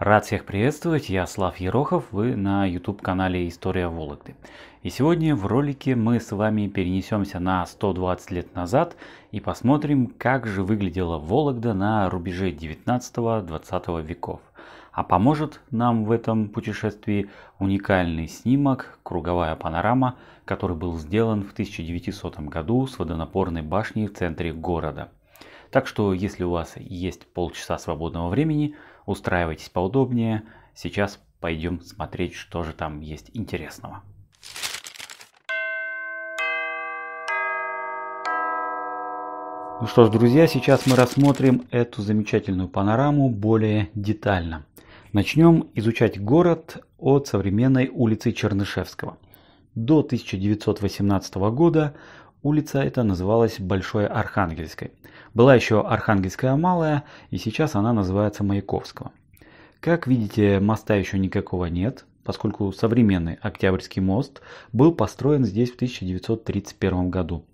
Рад всех приветствовать, я Слав Ерохов, вы на YouTube-канале История Вологды. И сегодня в ролике мы с вами перенесемся на 120 лет назад и посмотрим, как же выглядела Вологда на рубеже 19-20 веков. А поможет нам в этом путешествии уникальный снимок «Круговая панорама», который был сделан в 1900 году с водонапорной башней в центре города. Так что, если у вас есть полчаса свободного времени – Устраивайтесь поудобнее. Сейчас пойдем смотреть, что же там есть интересного. Ну что ж, друзья, сейчас мы рассмотрим эту замечательную панораму более детально. Начнем изучать город от современной улицы Чернышевского. До 1918 года улица эта называлась Большой Архангельской. Была еще Архангельская Малая, и сейчас она называется Маяковского. Как видите, моста еще никакого нет, поскольку современный Октябрьский мост был построен здесь в 1931 году.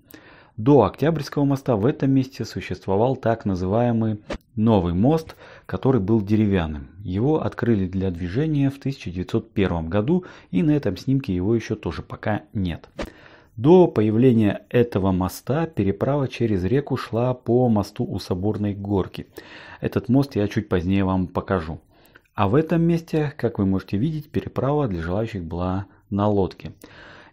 До Октябрьского моста в этом месте существовал так называемый новый мост, который был деревянным. Его открыли для движения в 1901 году, и на этом снимке его еще тоже пока нет. До появления этого моста переправа через реку шла по мосту у Соборной горки. Этот мост я чуть позднее вам покажу. А в этом месте, как вы можете видеть, переправа для желающих была на лодке.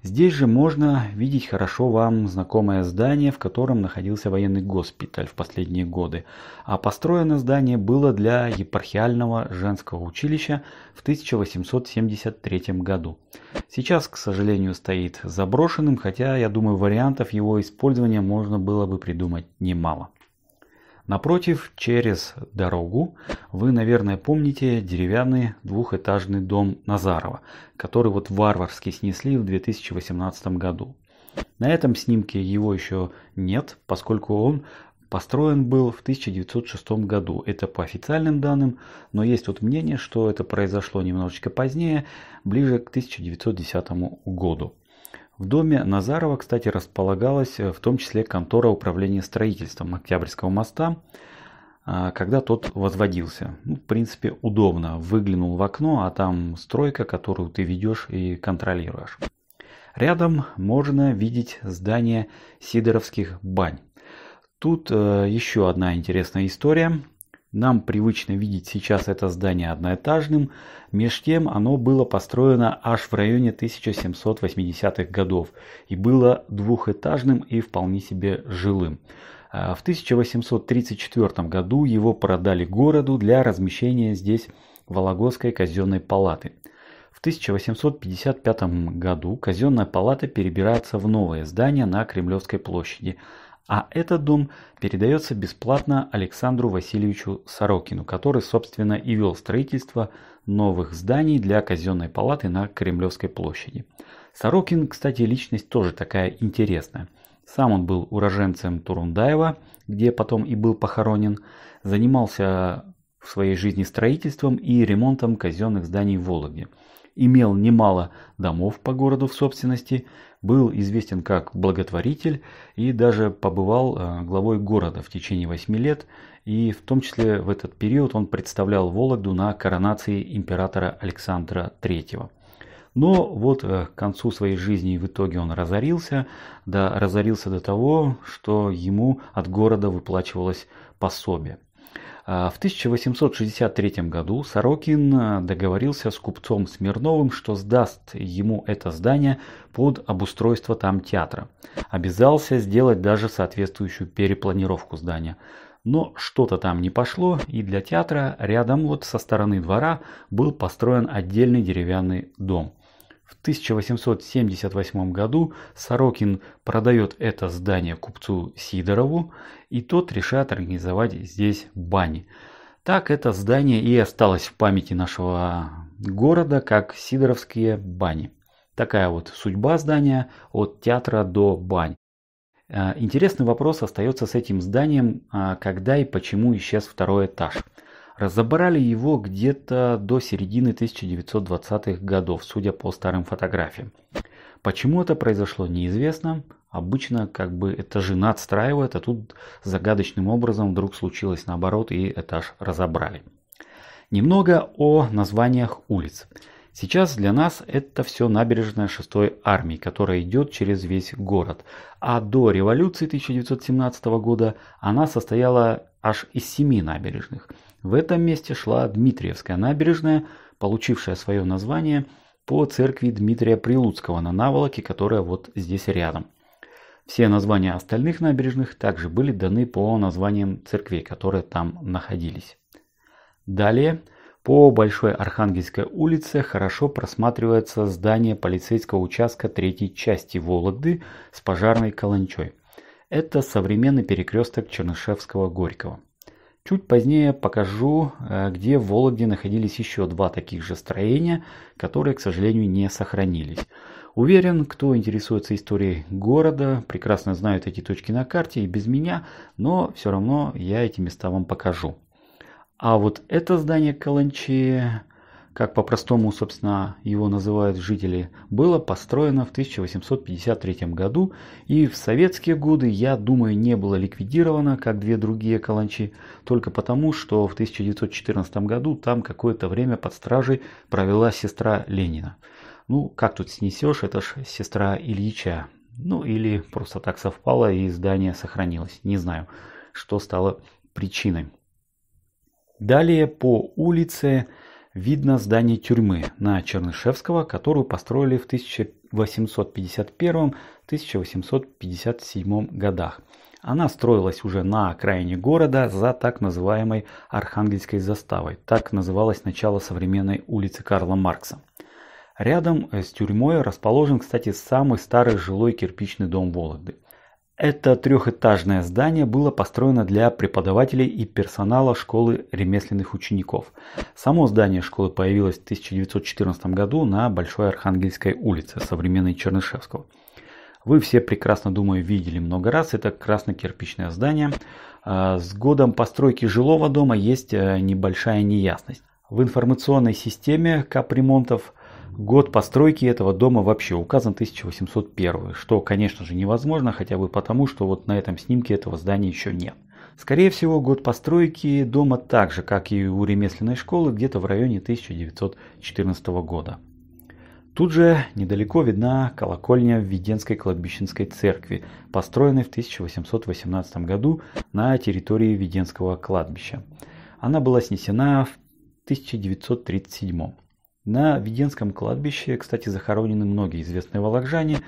Здесь же можно видеть хорошо вам знакомое здание, в котором находился военный госпиталь в последние годы. А построено здание было для епархиального женского училища в 1873 году. Сейчас, к сожалению, стоит заброшенным, хотя, я думаю, вариантов его использования можно было бы придумать немало. Напротив, через дорогу, вы, наверное, помните деревянный двухэтажный дом Назарова, который вот варварски снесли в 2018 году. На этом снимке его еще нет, поскольку он построен был в 1906 году. Это по официальным данным, но есть вот мнение, что это произошло немножечко позднее, ближе к 1910 году. В доме Назарова, кстати, располагалась э, в том числе контора управления строительством Октябрьского моста, а, когда тот возводился. Ну, в принципе, удобно. Выглянул в окно, а там стройка, которую ты ведешь и контролируешь. Рядом можно видеть здание Сидоровских бань. Тут э, еще одна интересная история – нам привычно видеть сейчас это здание одноэтажным, меж тем оно было построено аж в районе 1780-х годов и было двухэтажным и вполне себе жилым. А, в 1834 году его продали городу для размещения здесь Вологодской казенной палаты. В 1855 году казенная палата перебирается в новое здание на Кремлевской площади – а этот дом передается бесплатно Александру Васильевичу Сорокину, который, собственно, и вел строительство новых зданий для казенной палаты на Кремлевской площади. Сорокин, кстати, личность тоже такая интересная. Сам он был уроженцем Турундаева, где потом и был похоронен, занимался в своей жизни строительством и ремонтом казенных зданий в Вологде имел немало домов по городу в собственности, был известен как благотворитель и даже побывал э, главой города в течение 8 лет, и в том числе в этот период он представлял Вологду на коронации императора Александра III. Но вот э, к концу своей жизни в итоге он разорился, да разорился до того, что ему от города выплачивалось пособие. А, в 1863 году Сорокин а, договорился с купцом Смирновым, что сдаст ему это здание под обустройство там театра. Обязался сделать даже соответствующую перепланировку здания. Но что-то там не пошло, и для театра рядом вот со стороны двора был построен отдельный деревянный дом – в 1878 году Сорокин продает это здание купцу Сидорову, и тот решает организовать здесь бани. Так это здание и осталось в памяти нашего города как Сидоровские бани. Такая вот судьба здания от театра до бань. Э, интересный вопрос остается с этим зданием, а когда и почему исчез второй этаж. Разобрали его где-то до середины 1920-х годов, судя по старым фотографиям. Почему это произошло, неизвестно. Обычно как бы этажи надстраивают, а тут загадочным образом вдруг случилось наоборот и этаж разобрали. Немного о названиях улиц. Сейчас для нас это все набережная 6 армии, которая идет через весь город. А до революции 1917 года она состояла аж из семи набережных. В этом месте шла Дмитриевская набережная, получившая свое название по церкви Дмитрия Прилуцкого на наволоке, которая вот здесь рядом. Все названия остальных набережных также были даны по названиям церквей, которые там находились. Далее по Большой Архангельской улице хорошо просматривается здание полицейского участка третьей части Вологды с пожарной каланчой – это современный перекресток Чернышевского-Горького. Чуть позднее покажу, э, где в Вологде находились еще два таких же строения, которые, к сожалению, не сохранились. Уверен, кто интересуется историей города, прекрасно знают эти точки на карте и без меня, но все равно я эти места вам покажу. А вот это здание Каланчи как по-простому, собственно, его называют жители, было построено в 1853 году и в советские годы, я думаю, не было ликвидировано, как две другие каланчи, только потому, что в 1914 году там какое-то время под стражей провела сестра Ленина. Ну, как тут снесешь, это ж сестра Ильича. Ну, или просто так совпало и здание сохранилось. Не знаю, что стало причиной. Далее по улице видно здание тюрьмы на Чернышевского, которую построили в 1851-1857 годах. Она строилась уже на окраине города за так называемой Архангельской заставой. Так называлось начало современной улицы Карла Маркса. Рядом с тюрьмой расположен, кстати, самый старый жилой кирпичный дом Вологды – это трехэтажное здание было построено для преподавателей и персонала школы ремесленных учеников. Само здание школы появилось в 1914 году на Большой Архангельской улице, современной Чернышевского. Вы все прекрасно, думаю, видели много раз. Это красно-кирпичное здание. А, с годом постройки жилого дома есть э, небольшая неясность. В информационной системе капремонтов – Год постройки этого дома вообще указан 1801, что, конечно же, невозможно, хотя бы потому, что вот на этом снимке этого здания еще нет. Скорее всего, год постройки дома так же, как и у ремесленной школы, где-то в районе 1914 года. Тут же недалеко видна колокольня Введенской кладбищенской церкви, построенной в 1818 году на территории Введенского кладбища. Она была снесена в 1937 году. На Веденском кладбище, кстати, захоронены многие известные вологжане,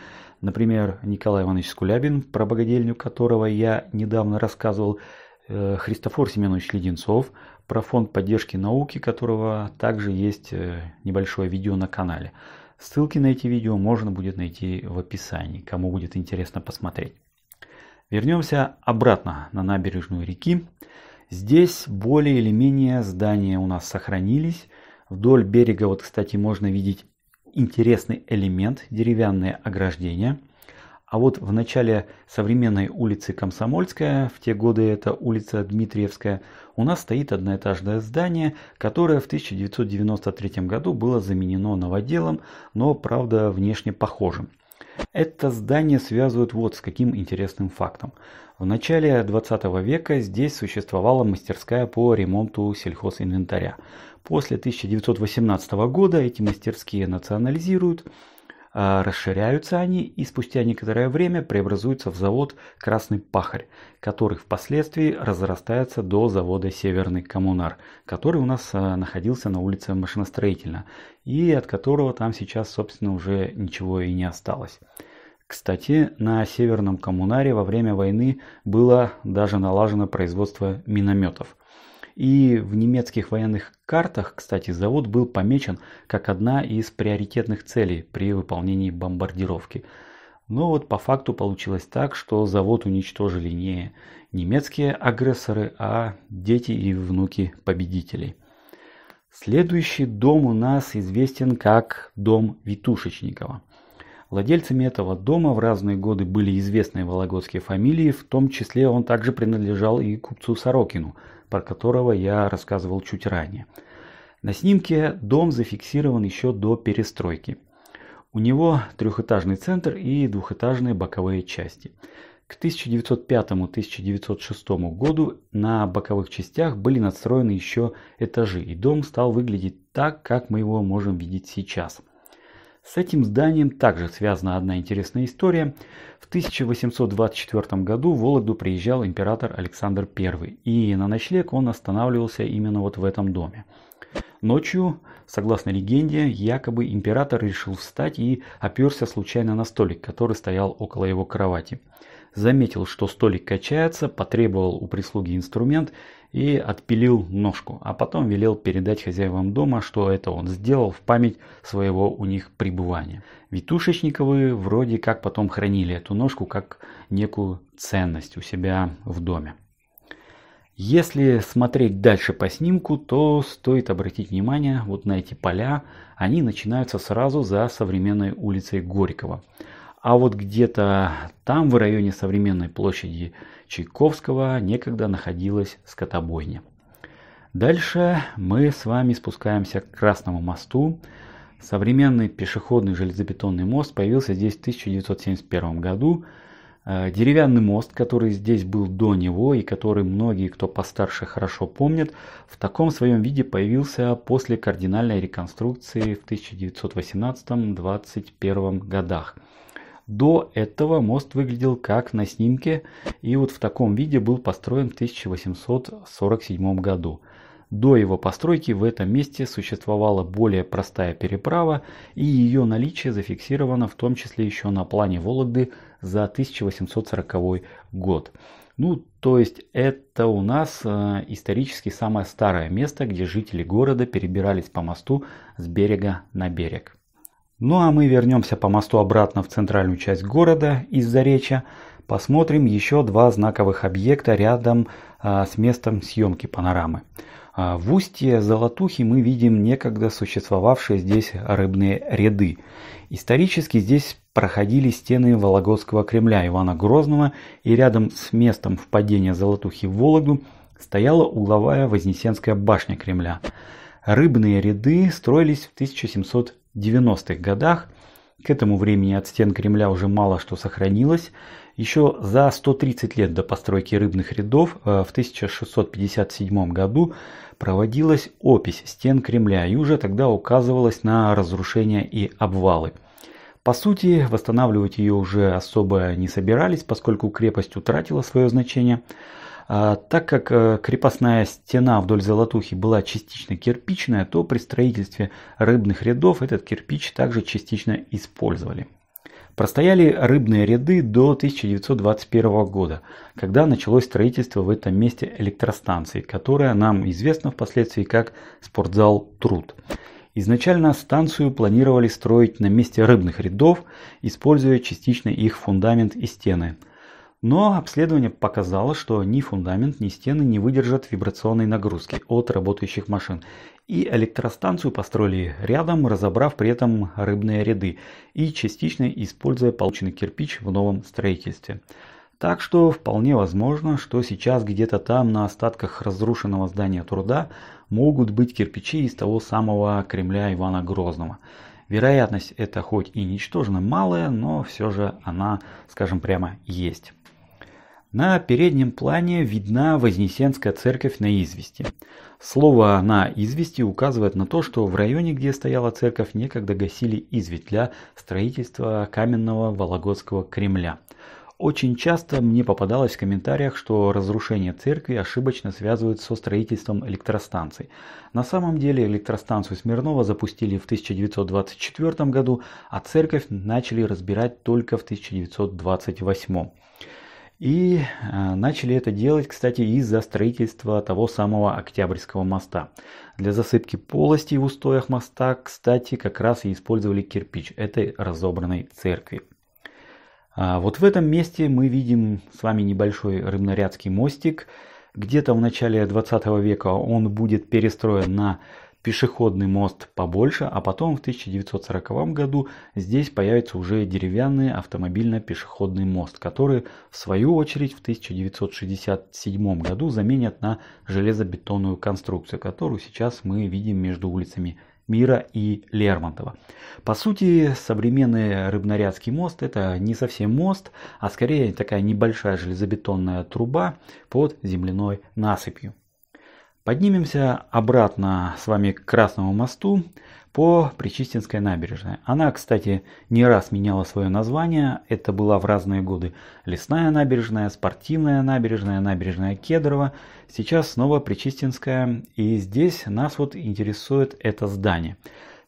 например, Николай Иванович Скулябин, про богадельню которого я недавно рассказывал, э, Христофор Семенович Леденцов, про фонд поддержки науки, которого также есть э, небольшое видео на канале. Ссылки на эти видео можно будет найти в описании, кому будет интересно посмотреть. Вернемся обратно на набережную реки. Здесь более или менее здания у нас сохранились, Вдоль берега, вот, кстати, можно видеть интересный элемент, деревянное ограждение. А вот в начале современной улицы Комсомольская, в те годы это улица Дмитриевская, у нас стоит одноэтажное здание, которое в 1993 году было заменено новоделом, но правда внешне похожим. Это здание связывают вот с каким интересным фактом. В начале 20 века здесь существовала мастерская по ремонту сельхозинвентаря. После 1918 года эти мастерские национализируют, а, расширяются они и спустя некоторое время преобразуются в завод «Красный пахарь», который впоследствии разрастается до завода «Северный коммунар», который у нас а, находился на улице Машиностроительно и от которого там сейчас, собственно, уже ничего и не осталось. Кстати, на Северном Коммунаре во время войны было даже налажено производство минометов. И в немецких военных картах, кстати, завод был помечен как одна из приоритетных целей при выполнении бомбардировки. Но вот по факту получилось так, что завод уничтожили не немецкие агрессоры, а дети и внуки победителей. Следующий дом у нас известен как дом Витушечникова. Владельцами этого дома в разные годы были известные вологодские фамилии, в том числе он также принадлежал и купцу Сорокину, про которого я рассказывал чуть ранее. На снимке дом зафиксирован еще до перестройки. У него трехэтажный центр и двухэтажные боковые части. К 1905-1906 году на боковых частях были надстроены еще этажи, и дом стал выглядеть так, как мы его можем видеть сейчас. С этим зданием также связана одна интересная история. В 1824 году в Вологду приезжал император Александр I, и на ночлег он останавливался именно вот в этом доме. Ночью, согласно легенде, якобы император решил встать и оперся случайно на столик, который стоял около его кровати. Заметил, что столик качается, потребовал у прислуги инструмент и отпилил ножку, а потом велел передать хозяевам дома, что это он сделал в память своего у них пребывания. Витушечниковы вроде как потом хранили эту ножку как некую ценность у себя в доме. Если смотреть дальше по снимку, то стоит обратить внимание вот на эти поля. Они начинаются сразу за современной улицей Горького. А вот где-то там, в районе современной площади Чайковского, некогда находилась скотобойня. Дальше мы с вами спускаемся к Красному мосту. Современный пешеходный железобетонный мост появился здесь в 1971 году. Э, деревянный мост, который здесь был до него и который многие, кто постарше, хорошо помнят, в таком своем виде появился после кардинальной реконструкции в 1918-21 годах – до этого мост выглядел как на снимке и вот в таком виде был построен в 1847 году. До его постройки в этом месте существовала более простая переправа, и ее наличие зафиксировано в том числе еще на плане Вологды за 1840 год. Ну, то есть это у нас э, исторически самое старое место, где жители города перебирались по мосту с берега на берег. Ну а мы вернемся по мосту обратно в центральную часть города из-за речи. Посмотрим еще два знаковых объекта рядом а, с местом съемки панорамы. А, в устье Золотухи мы видим некогда существовавшие здесь рыбные ряды. Исторически здесь проходили стены Вологодского Кремля Ивана Грозного и рядом с местом впадения Золотухи в Вологду стояла угловая Вознесенская башня Кремля. Рыбные ряды строились в 1700 90-х годах. К этому времени от стен Кремля уже мало что сохранилось. Еще за 130 лет до постройки рыбных рядов э, в 1657 году проводилась опись стен Кремля и уже тогда указывалось на разрушения и обвалы. По сути, восстанавливать ее уже особо не собирались, поскольку крепость утратила свое значение – а, так как э, крепостная стена вдоль Золотухи была частично кирпичная, то при строительстве рыбных рядов этот кирпич также частично использовали. Простояли рыбные ряды до 1921 года, когда началось строительство в этом месте электростанции, которая нам известна впоследствии как спортзал «Труд». Изначально станцию планировали строить на месте рыбных рядов, используя частично их фундамент и стены – но обследование показало, что ни фундамент, ни стены не выдержат вибрационной нагрузки от работающих машин. И электростанцию построили рядом, разобрав при этом рыбные ряды и частично используя полученный кирпич в новом строительстве. Так что вполне возможно, что сейчас где-то там на остатках разрушенного здания труда могут быть кирпичи из того самого Кремля Ивана Грозного. Вероятность это хоть и ничтожно малая, но все же она, скажем прямо, есть. На переднем плане видна Вознесенская церковь на известе. Слово «на извести» указывает на то, что в районе, где стояла церковь, некогда гасили известь для строительства каменного Вологодского Кремля. Очень часто мне попадалось в комментариях, что разрушение церкви ошибочно связывают со строительством электростанций. На самом деле электростанцию Смирнова запустили в 1924 году, а церковь начали разбирать только в 1928. И э, начали это делать, кстати, из-за строительства того самого Октябрьского моста. Для засыпки полости в устоях моста, кстати, как раз и использовали кирпич этой разобранной церкви. А вот в этом месте мы видим с вами небольшой рыбнорядский мостик. Где-то в начале 20 века он будет перестроен на пешеходный мост побольше, а потом в 1940 году здесь появится уже деревянный автомобильно-пешеходный мост, который в свою очередь в 1967 году заменят на железобетонную конструкцию, которую сейчас мы видим между улицами Мира и Лермонтова. По сути, современный Рыбнорядский мост это не совсем мост, а скорее такая небольшая железобетонная труба под земляной насыпью. Поднимемся обратно с вами к Красному мосту по Причистинской набережной. Она, кстати, не раз меняла свое название. Это была в разные годы Лесная набережная, Спортивная набережная, Набережная Кедрова. Сейчас снова Причистинская. И здесь нас вот интересует это здание.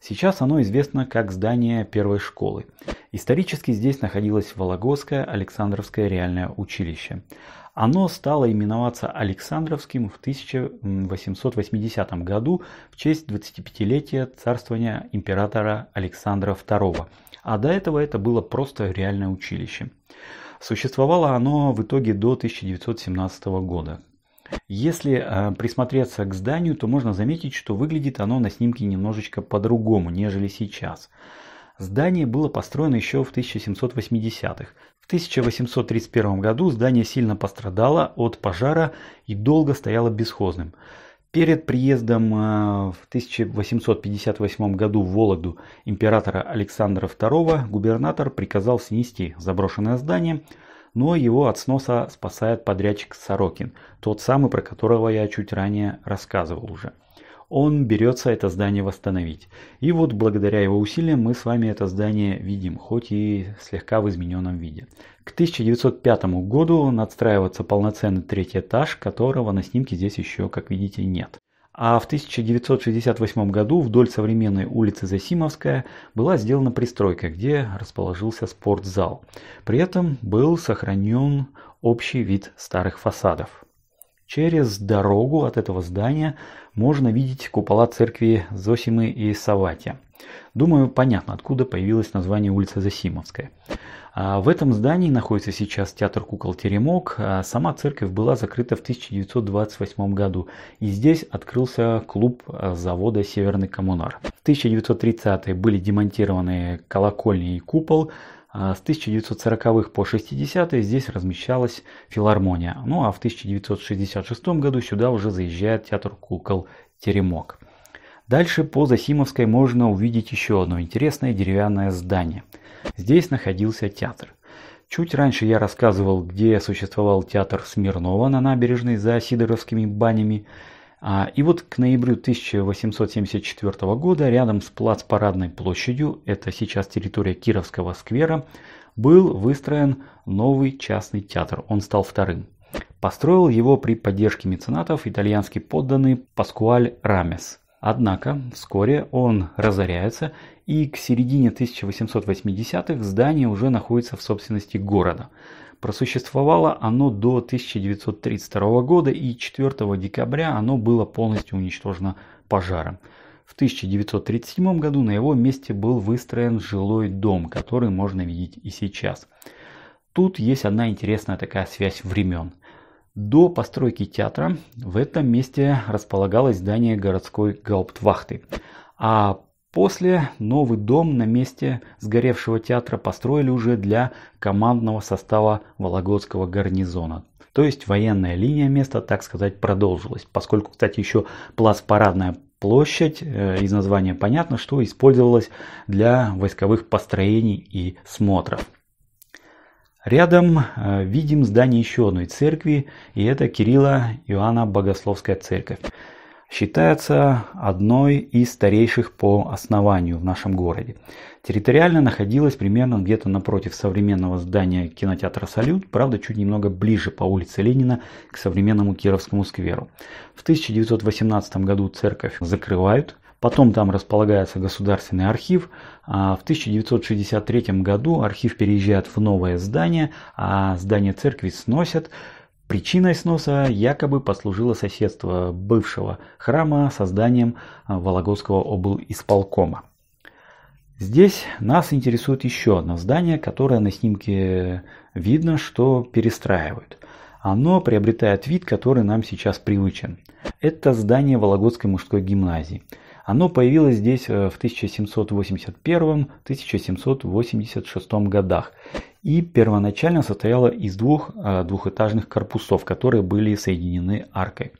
Сейчас оно известно как здание первой школы. Исторически здесь находилось Вологодское Александровское реальное училище. Оно стало именоваться Александровским в 1880 году в честь 25-летия царствования императора Александра II, а до этого это было просто реальное училище. Существовало оно в итоге до 1917 года. Если э, присмотреться к зданию, то можно заметить, что выглядит оно на снимке немножечко по-другому, нежели сейчас. Здание было построено еще в 1780-х, 1831 году здание сильно пострадало от пожара и долго стояло бесхозным. Перед приездом э, в 1858 году в Вологду императора Александра II губернатор приказал снести заброшенное здание, но его от сноса спасает подрядчик Сорокин, тот самый, про которого я чуть ранее рассказывал уже. Он берется это здание восстановить. И вот благодаря его усилиям мы с вами это здание видим, хоть и слегка в измененном виде. К 1905 году надстраивается полноценный третий этаж, которого на снимке здесь еще, как видите, нет. А в 1968 году вдоль современной улицы Засимовская была сделана пристройка, где расположился спортзал. При этом был сохранен общий вид старых фасадов. Через дорогу от этого здания можно видеть купола церкви Зосимы и Саватия. Думаю, понятно, откуда появилось название улица Зосимовская. А в этом здании находится сейчас театр кукол «Теремок». А сама церковь была закрыта в 1928 году, и здесь открылся клуб а, завода «Северный коммунар». В 1930-е были демонтированы колокольни и купол, а с 1940-х по 60-е здесь размещалась филармония. Ну а в 1966 году сюда уже заезжает театр кукол «Теремок». Дальше по Засимовской можно увидеть еще одно интересное деревянное здание. Здесь находился театр. Чуть раньше я рассказывал, где существовал театр Смирнова на набережной за Сидоровскими банями. А, и вот к ноябрю 1874 года рядом с плац-парадной площадью, это сейчас территория Кировского сквера, был выстроен новый частный театр. Он стал вторым. Построил его при поддержке меценатов итальянский подданный Паскуаль Рамес. Однако вскоре он разоряется, и к середине 1880-х здание уже находится в собственности города – Просуществовало оно до 1932 года и 4 декабря оно было полностью уничтожено пожаром. В 1937 году на его месте был выстроен жилой дом, который можно видеть и сейчас. Тут есть одна интересная такая связь времен. До постройки театра в этом месте располагалось здание городской гауптвахты, а После новый дом на месте сгоревшего театра построили уже для командного состава Вологодского гарнизона. То есть военная линия места, так сказать, продолжилась. Поскольку, кстати, еще плац парадная площадь, э, из названия понятно, что использовалась для войсковых построений и смотров. Рядом э, видим здание еще одной церкви, и это Кирилла Иоанна Богословская церковь считается одной из старейших по основанию в нашем городе. Территориально находилась примерно где-то напротив современного здания кинотеатра «Салют», правда, чуть немного ближе по улице Ленина к современному Кировскому скверу. В 1918 году церковь закрывают, Потом там располагается государственный архив. А в 1963 году архив переезжает в новое здание, а здание церкви сносят. Причиной сноса якобы послужило соседство бывшего храма созданием а, Вологодского облисполкома. Здесь нас интересует еще одно здание, которое на снимке видно, что перестраивают. Оно приобретает вид, который нам сейчас привычен. Это здание Вологодской мужской гимназии – оно появилось здесь э, в 1781-1786 годах и первоначально состояло из двух э, двухэтажных корпусов, которые были соединены аркой.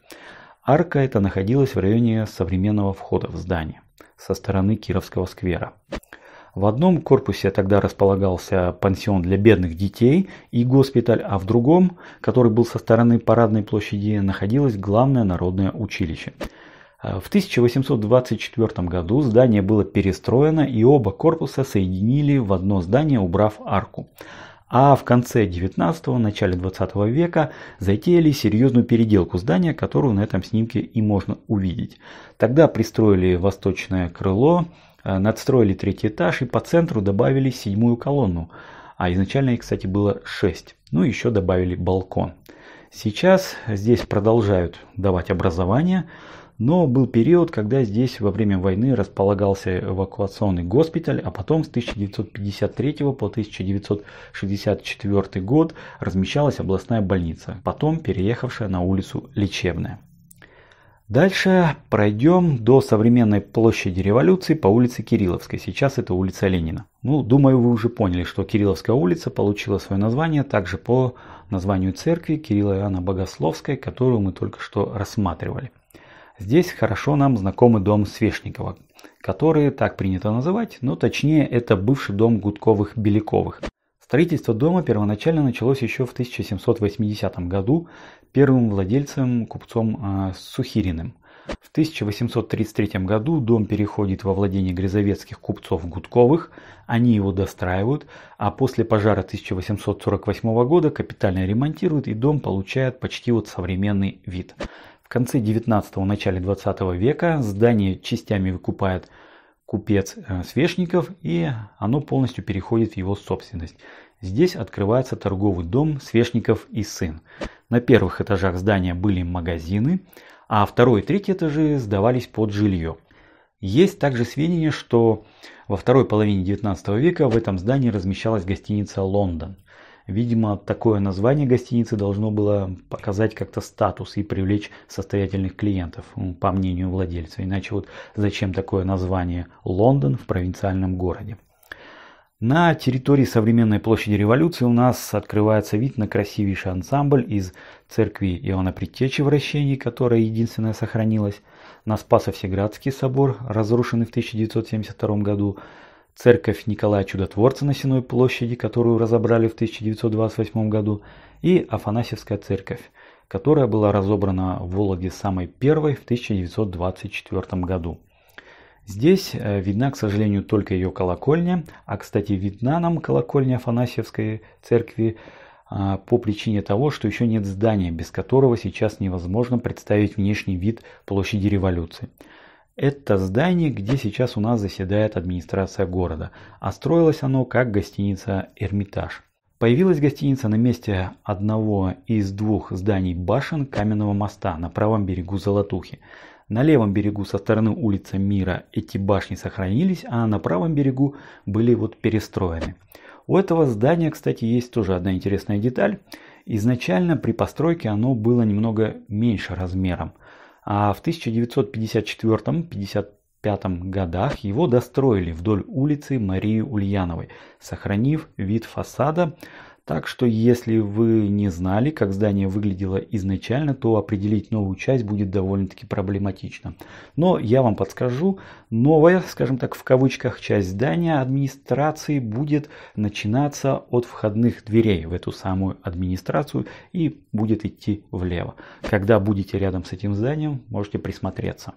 Арка эта находилась в районе современного входа в здание со стороны Кировского сквера. В одном корпусе тогда располагался пансион для бедных детей и госпиталь, а в другом, который был со стороны парадной площади, находилось главное народное училище. А в 1824 году здание было перестроено и оба корпуса соединили в одно здание, убрав арку. А в конце 19-го, начале 20 века затеяли серьезную переделку здания, которую на этом снимке и можно увидеть. Тогда пристроили восточное крыло, э, надстроили третий этаж и по центру добавили седьмую колонну. А изначально их, кстати, было 6. Ну и еще добавили балкон. Сейчас здесь продолжают давать образование – но был период, когда здесь во время войны располагался эвакуационный госпиталь, а потом с 1953 по 1964 год размещалась областная больница, потом переехавшая на улицу Лечебная. Дальше пройдем до современной площади революции по улице Кирилловской. Сейчас это улица Ленина. Ну, думаю, вы уже поняли, что Кирилловская улица получила свое название также по названию церкви Кирилла Иоанна Богословской, которую мы только что рассматривали. Здесь хорошо нам знакомый дом Свешникова, который так принято называть, но точнее это бывший дом Гудковых-Беляковых. Строительство дома первоначально началось еще в 1780 году первым владельцем купцом э, Сухириным. В 1833 году дом переходит во владение грязовецких купцов Гудковых, они его достраивают, а после пожара 1848 года капитально ремонтируют и дом получает почти вот современный вид конце 19-го, начале 20 века здание частями выкупает купец э, Свешников, и оно полностью переходит в его собственность. Здесь открывается торговый дом Свешников и сын. На первых этажах здания были магазины, а второй и третий этажи сдавались под жилье. Есть также сведения, что во второй половине 19 века в этом здании размещалась гостиница «Лондон». Видимо, такое название гостиницы должно было показать как-то статус и привлечь состоятельных клиентов, по мнению владельца. Иначе вот зачем такое название «Лондон» в провинциальном городе? На территории современной площади революции у нас открывается вид на красивейший ансамбль из церкви Иоанна Предтечи в Рощении, которая единственная сохранилась, на спасо собор, разрушенный в 1972 году, церковь Николая Чудотворца на Сеной площади, которую разобрали в 1928 году, и Афанасьевская церковь, которая была разобрана в Вологде самой первой в 1924 году. Здесь э, видна, к сожалению, только ее колокольня, а, кстати, видна нам колокольня Афанасьевской церкви а, по причине того, что еще нет здания, без которого сейчас невозможно представить внешний вид площади революции. Это здание, где сейчас у нас заседает администрация города, а строилось оно как гостиница «Эрмитаж». Появилась гостиница на месте одного из двух зданий башен Каменного моста на правом берегу Золотухи. На левом берегу со стороны улицы Мира эти башни сохранились, а на правом берегу были вот перестроены. У этого здания, кстати, есть тоже одна интересная деталь. Изначально при постройке оно было немного меньше размером. А в 1954-55 годах его достроили вдоль улицы Марии Ульяновой, сохранив вид фасада так что если вы не знали, как здание выглядело изначально, то определить новую часть будет довольно-таки проблематично. Но я вам подскажу, новая, скажем так, в кавычках часть здания администрации будет начинаться от входных дверей в эту самую администрацию и будет идти влево. Когда будете рядом с этим зданием, можете присмотреться.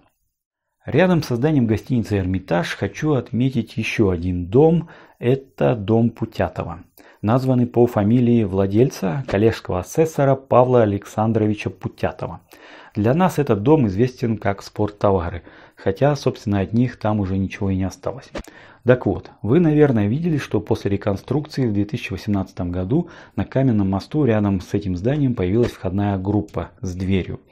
Рядом с созданием гостиницы «Эрмитаж» хочу отметить еще один дом. Это дом Путятова, названный по фамилии владельца, коллежского асессора Павла Александровича Путятова. Для нас этот дом известен как спорттовары, хотя, собственно, от них там уже ничего и не осталось. Так вот, вы, наверное, видели, что после реконструкции в 2018 году на каменном мосту рядом с этим зданием появилась входная группа с дверью –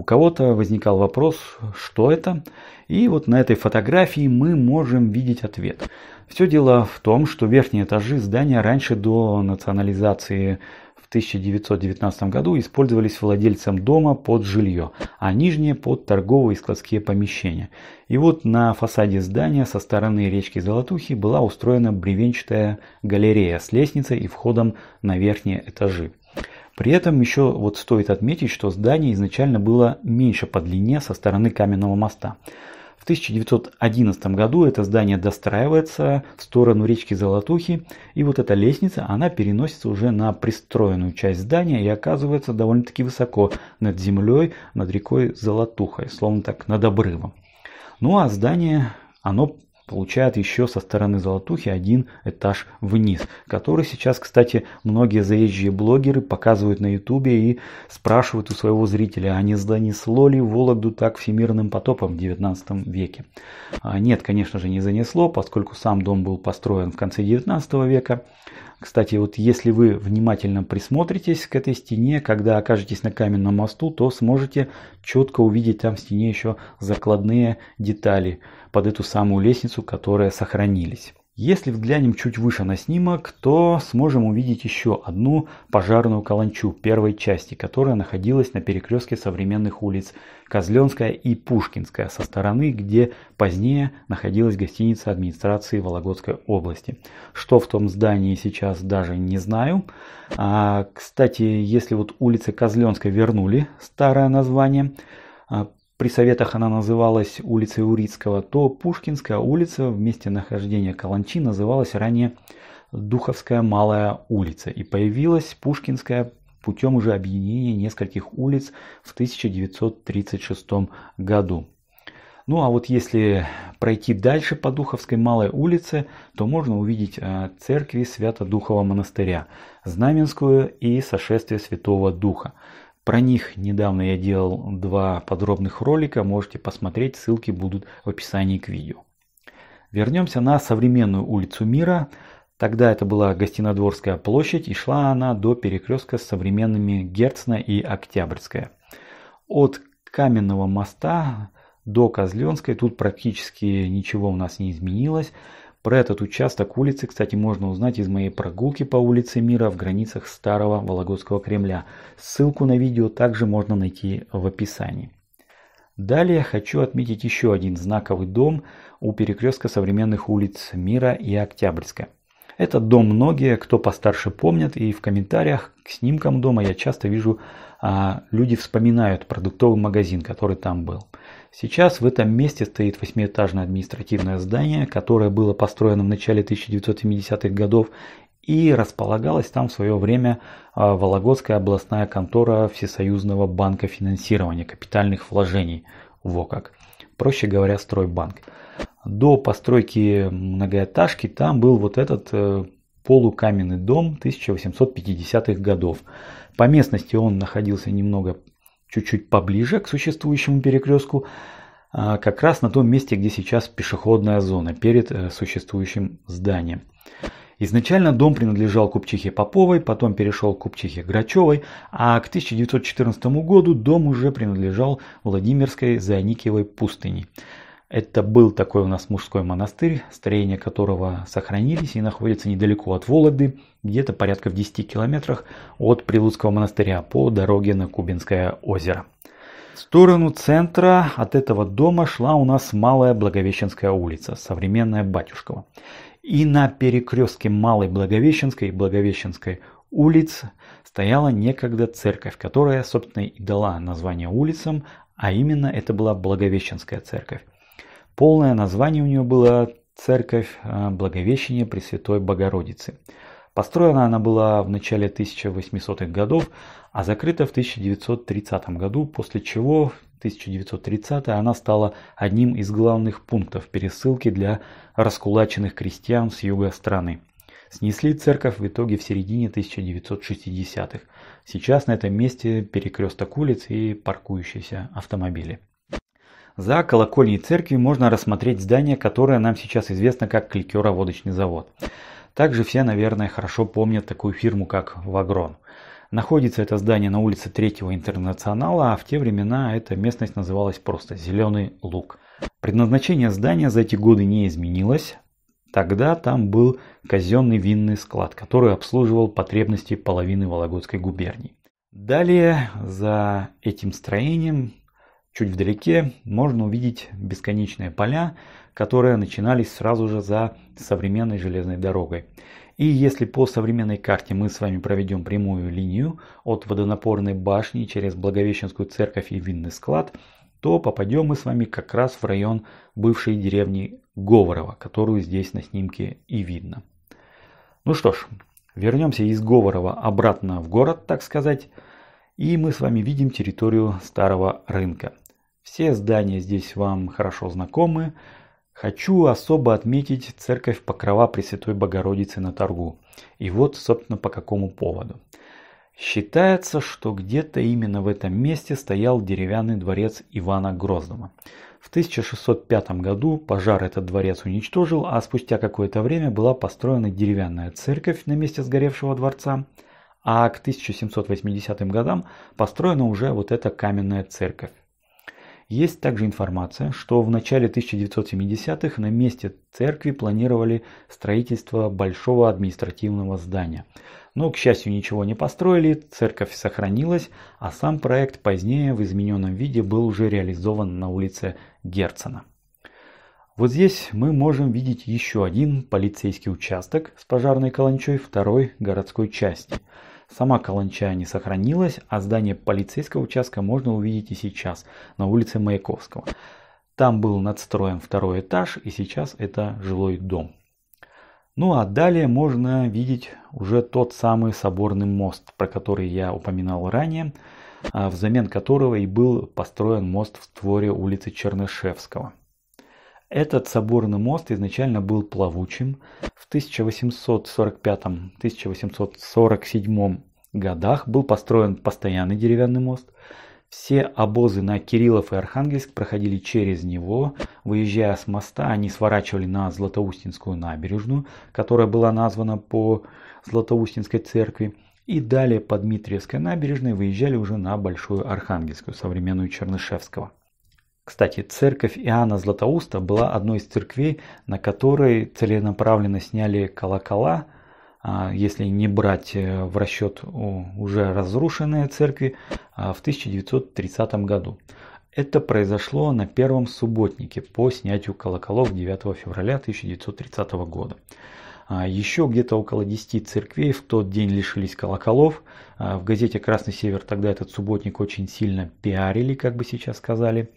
у кого-то возникал вопрос, что это? И вот на этой фотографии мы можем видеть ответ. Все дело в том, что верхние этажи здания раньше до национализации в 1919 году использовались владельцем дома под жилье, а нижние под торговые и складские помещения. И вот на фасаде здания со стороны речки Золотухи была устроена бревенчатая галерея с лестницей и входом на верхние этажи. При этом еще вот стоит отметить, что здание изначально было меньше по длине со стороны каменного моста. В 1911 году это здание достраивается в сторону речки Золотухи, и вот эта лестница, она переносится уже на пристроенную часть здания и оказывается довольно-таки высоко над землей, над рекой Золотухой, словно так над обрывом. Ну а здание, оно получает еще со стороны Золотухи один этаж вниз, который сейчас, кстати, многие заезжие блогеры показывают на ютубе и спрашивают у своего зрителя, а не занесло ли Вологду так всемирным потопом в 19 веке? А, нет, конечно же, не занесло, поскольку сам дом был построен в конце 19 века. Кстати, вот если вы внимательно присмотритесь к этой стене, когда окажетесь на каменном мосту, то сможете четко увидеть там в стене еще закладные детали – под эту самую лестницу, которые сохранились. Если взглянем чуть выше на снимок, то сможем увидеть еще одну пожарную каланчу первой части, которая находилась на перекрестке современных улиц Козленская и Пушкинская со стороны, где позднее находилась гостиница администрации Вологодской области. Что в том здании сейчас даже не знаю. А, кстати, если вот улицы Козленской вернули старое название, а, при советах она называлась улицей Урицкого, то Пушкинская улица в месте нахождения Каланчи называлась ранее Духовская Малая улица и появилась Пушкинская путем уже объединения нескольких улиц в 1936 году. Ну а вот если пройти дальше по Духовской Малой улице, то можно увидеть э, церкви Свято-Духового монастыря, Знаменскую и сошествие Святого Духа. Про них недавно я делал два подробных ролика, можете посмотреть, ссылки будут в описании к видео. Вернемся на современную улицу Мира. Тогда это была Гостинодворская площадь и шла она до перекрестка с современными Герцна и Октябрьская. От Каменного моста до Козленской тут практически ничего у нас не изменилось. Про этот участок улицы, кстати, можно узнать из моей прогулки по улице Мира в границах старого Вологодского Кремля. Ссылку на видео также можно найти в описании. Далее хочу отметить еще один знаковый дом у перекрестка современных улиц Мира и Октябрьска. Этот дом многие, кто постарше помнят, и в комментариях к снимкам дома я часто вижу, а, люди вспоминают продуктовый магазин, который там был. Сейчас в этом месте стоит восьмиэтажное административное здание, которое было построено в начале 1970-х годов и располагалась там в свое время а, Вологодская областная контора Всесоюзного банка финансирования капитальных вложений, во как, проще говоря, стройбанк. До постройки многоэтажки там был вот этот э, полукаменный дом 1850-х годов. По местности он находился немного чуть-чуть поближе к существующему перекрестку, а, как раз на том месте, где сейчас пешеходная зона перед э, существующим зданием. Изначально дом принадлежал купчихе Поповой, потом перешел к купчихе Грачевой, а к 1914 году дом уже принадлежал Владимирской Зайникевой пустыне. Это был такой у нас мужской монастырь, строения которого сохранились и находятся недалеко от Вологды, где-то порядка в 10 километрах от Прилуцкого монастыря по дороге на Кубинское озеро. В сторону центра от этого дома шла у нас Малая Благовещенская улица, современная Батюшкова. И на перекрестке Малой Благовещенской и Благовещенской улиц стояла некогда церковь, которая, собственно, и дала название улицам, а именно это была Благовещенская церковь. Полное название у нее было «Церковь э, Благовещения Пресвятой Богородицы». Построена она была в начале 1800-х годов, а закрыта в 1930 году, после чего в 1930 она стала одним из главных пунктов пересылки для раскулаченных крестьян с юга страны. Снесли церковь в итоге в середине 1960-х. Сейчас на этом месте перекресток улиц и паркующиеся автомобили. За колокольней церкви можно рассмотреть здание, которое нам сейчас известно как Кликероводочный завод. Также все, наверное, хорошо помнят такую фирму, как Вагрон. Находится это здание на улице Третьего Интернационала, а в те времена эта местность называлась просто Зеленый Луг. Предназначение здания за эти годы не изменилось. Тогда там был казенный винный склад, который обслуживал потребности половины Вологодской губернии. Далее за этим строением Чуть вдалеке можно увидеть бесконечные поля, которые начинались сразу же за современной железной дорогой. И если по современной карте мы с вами проведем прямую линию от водонапорной башни через Благовещенскую церковь и винный склад, то попадем мы с вами как раз в район бывшей деревни Говорова, которую здесь на снимке и видно. Ну что ж, вернемся из Говорова обратно в город, так сказать, и мы с вами видим территорию старого рынка. Все здания здесь вам хорошо знакомы. Хочу особо отметить церковь Покрова Пресвятой Богородицы на торгу. И вот, собственно, по какому поводу. Считается, что где-то именно в этом месте стоял деревянный дворец Ивана Грозного. В 1605 году пожар этот дворец уничтожил, а спустя какое-то время была построена деревянная церковь на месте сгоревшего дворца, а к 1780 годам построена уже вот эта каменная церковь. Есть также информация, что в начале 1970-х на месте церкви планировали строительство большого административного здания. Но, к счастью, ничего не построили, церковь сохранилась, а сам проект позднее в измененном виде был уже реализован на улице Герцена. Вот здесь мы можем видеть еще один полицейский участок с пожарной каланчой второй городской части – Сама каланчая не сохранилась, а здание полицейского участка можно увидеть и сейчас, на улице Маяковского. Там был надстроен второй этаж, и сейчас это жилой дом. Ну а далее можно видеть уже тот самый соборный мост, про который я упоминал ранее, а, взамен которого и был построен мост в творе улицы Чернышевского. Этот соборный мост изначально был плавучим. В 1845-1847 годах был построен постоянный деревянный мост. Все обозы на Кириллов и Архангельск проходили через него. Выезжая с моста, они сворачивали на Златоустинскую набережную, которая была названа по Златоустинской церкви. И далее по Дмитриевской набережной выезжали уже на Большую Архангельскую, современную Чернышевского. Кстати, церковь Иоанна Златоуста была одной из церквей, на которой целенаправленно сняли колокола, а, если не брать э, в расчет уже разрушенные церкви, а, в 1930 году. Это произошло на первом субботнике по снятию колоколов 9 февраля 1930 года. А еще где-то около 10 церквей в тот день лишились колоколов. А, в газете «Красный север» тогда этот субботник очень сильно пиарили, как бы сейчас сказали.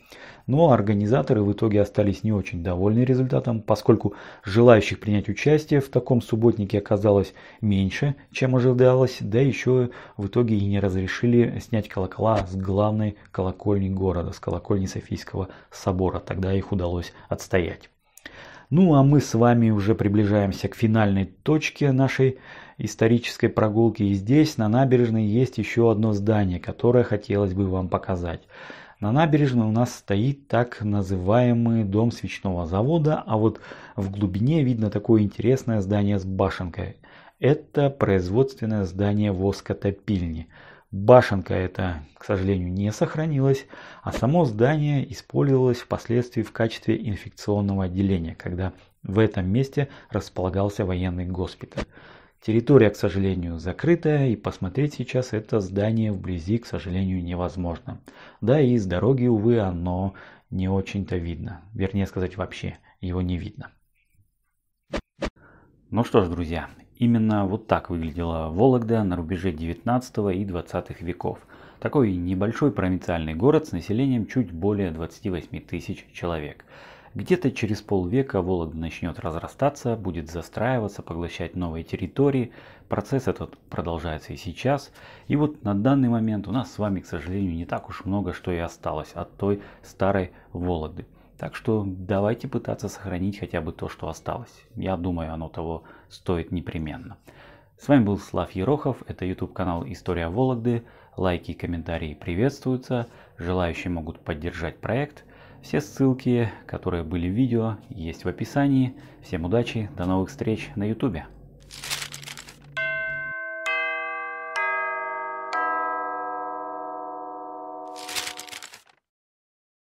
Но ну, а организаторы в итоге остались не очень довольны результатом, поскольку желающих принять участие в таком субботнике оказалось меньше, чем ожидалось, да еще в итоге и не разрешили снять колокола с главной колокольни города, с колокольни Софийского собора. Тогда их удалось отстоять. Ну а мы с вами уже приближаемся к финальной точке нашей исторической прогулки. И здесь на набережной есть еще одно здание, которое хотелось бы вам показать. На набережной у нас стоит так называемый дом свечного завода, а вот в глубине видно такое интересное здание с башенкой. Это производственное здание воскотопильни. Башенка эта, к сожалению, не сохранилась, а само здание использовалось впоследствии в качестве инфекционного отделения, когда в этом месте располагался военный госпиталь. Территория, к сожалению, закрытая, и посмотреть сейчас это здание вблизи, к сожалению, невозможно. Да и с дороги, увы, оно не очень-то видно. Вернее сказать, вообще его не видно. Ну что ж, друзья, Именно вот так выглядела Вологда на рубеже 19 и 20 веков. Такой небольшой провинциальный город с населением чуть более 28 тысяч человек. Где-то через полвека Вологда начнет разрастаться, будет застраиваться, поглощать новые территории. Процесс этот продолжается и сейчас. И вот на данный момент у нас с вами, к сожалению, не так уж много, что и осталось от той старой Вологды. Так что давайте пытаться сохранить хотя бы то, что осталось. Я думаю, оно того стоит непременно. С вами был Слав Ерохов, это YouTube канал История Вологды. Лайки и комментарии приветствуются. Желающие могут поддержать проект. Все ссылки, которые были в видео, есть в описании. Всем удачи, до новых встреч на YouTube.